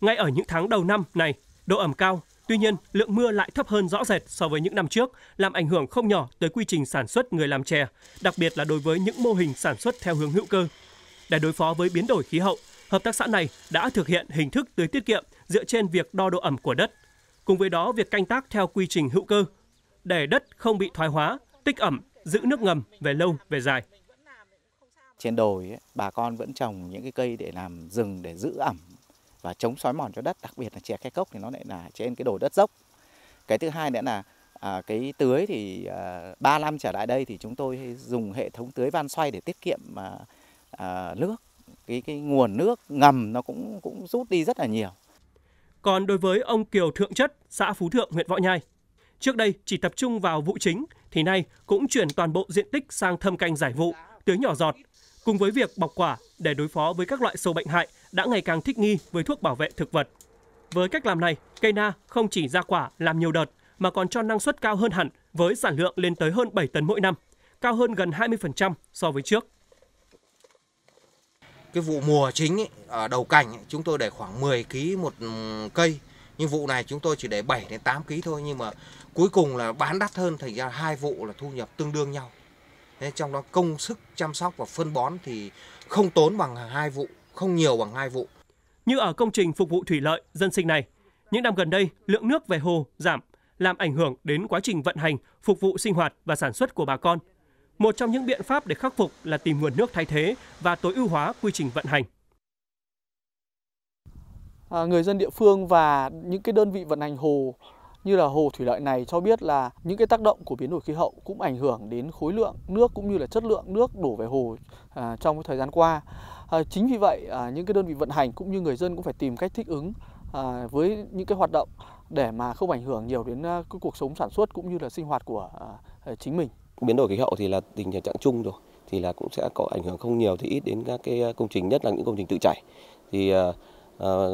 Ngay ở những tháng đầu năm này, độ ẩm cao, tuy nhiên lượng mưa lại thấp hơn rõ rệt so với những năm trước, làm ảnh hưởng không nhỏ tới quy trình sản xuất người làm chè, đặc biệt là đối với những mô hình sản xuất theo hướng hữu cơ. Để đối phó với biến đổi khí hậu, hợp tác xã này đã thực hiện hình thức tưới tiết kiệm dựa trên việc đo độ ẩm của đất. Cùng với đó, việc canh tác theo quy trình hữu cơ để đất không bị thoái hóa, tích ẩm, giữ nước ngầm về lâu về dài. Trên đồi bà con vẫn trồng những cái cây để làm rừng để giữ ẩm và chống xói mòn cho đất đặc biệt là chè khe cốc thì nó lại là trên cái đồi đất dốc cái thứ hai nữa là à, cái tưới thì à, 3 năm trở lại đây thì chúng tôi dùng hệ thống tưới van xoay để tiết kiệm à, à, nước cái cái nguồn nước ngầm nó cũng cũng rút đi rất là nhiều còn đối với ông Kiều Thượng Chất, xã Phú Thượng, huyện Võ Nhai, trước đây chỉ tập trung vào vụ chính thì nay cũng chuyển toàn bộ diện tích sang thâm canh giải vụ, tưới nhỏ giọt, cùng với việc bọc quả để đối phó với các loại sâu bệnh hại đã ngày càng thích nghi với thuốc bảo vệ thực vật. Với cách làm này, cây na không chỉ ra quả làm nhiều đợt mà còn cho năng suất cao hơn hẳn với sản lượng lên tới hơn 7 tấn mỗi năm, cao hơn gần 20% so với trước. Cái vụ mùa chính ấy, ở đầu cảnh ấy, chúng tôi để khoảng 10 kg một cây, nhưng vụ này chúng tôi chỉ để 7 đến 8 kg thôi nhưng mà cuối cùng là bán đắt hơn thành ra hai vụ là thu nhập tương đương nhau. Nên trong đó công sức chăm sóc và phân bón thì không tốn bằng hai vụ không nhiều bằng hai vụ. Như ở công trình phục vụ thủy lợi dân sinh này, những năm gần đây lượng nước về hồ giảm, làm ảnh hưởng đến quá trình vận hành, phục vụ sinh hoạt và sản xuất của bà con. Một trong những biện pháp để khắc phục là tìm nguồn nước thay thế và tối ưu hóa quy trình vận hành. À, người dân địa phương và những cái đơn vị vận hành hồ như là hồ thủy lợi này cho biết là những cái tác động của biến đổi khí hậu cũng ảnh hưởng đến khối lượng nước cũng như là chất lượng nước đổ về hồ à, trong cái thời gian qua. Ờ, chính vì vậy à, những cái đơn vị vận hành cũng như người dân cũng phải tìm cách thích ứng à, với những cái hoạt động để mà không ảnh hưởng nhiều đến à, cái cuộc sống sản xuất cũng như là sinh hoạt của ờ, chính mình. Biến đổi khí hậu thì là tình trạng chung rồi thì là cũng sẽ có ảnh hưởng không nhiều thì ít đến các cái công trình nhất là những công trình tự chảy thì à, ờ,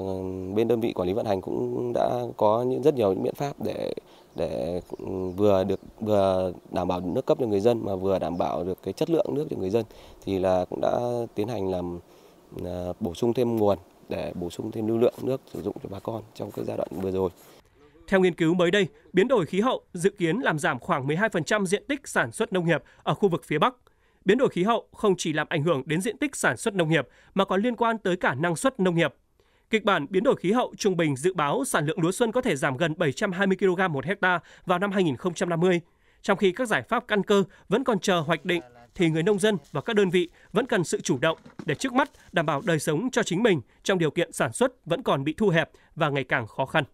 bên đơn vị quản lý vận hành cũng đã có những rất nhiều những biện pháp để để ừ, vừa được vừa đảm bảo nước cấp cho người dân mà vừa đảm bảo được cái chất lượng nước cho người dân thì là cũng đã tiến hành làm ờ, bổ sung thêm nguồn để bổ sung thêm lưu lượng nước sử dụng cho bà con trong cái giai đoạn vừa rồi. Theo nghiên cứu mới đây, biến đổi khí hậu dự kiến làm giảm khoảng 12% diện tích sản xuất nông nghiệp ở khu vực phía Bắc. Biến đổi khí hậu không chỉ làm ảnh hưởng đến diện tích sản xuất nông nghiệp mà còn liên quan tới cả năng suất nông nghiệp. Kịch bản biến đổi khí hậu trung bình dự báo sản lượng lúa xuân có thể giảm gần 720 kg một hecta vào năm 2050. Trong khi các giải pháp căn cơ vẫn còn chờ hoạch định, thì người nông dân và các đơn vị vẫn cần sự chủ động để trước mắt đảm bảo đời sống cho chính mình trong điều kiện sản xuất vẫn còn bị thu hẹp và ngày càng khó khăn.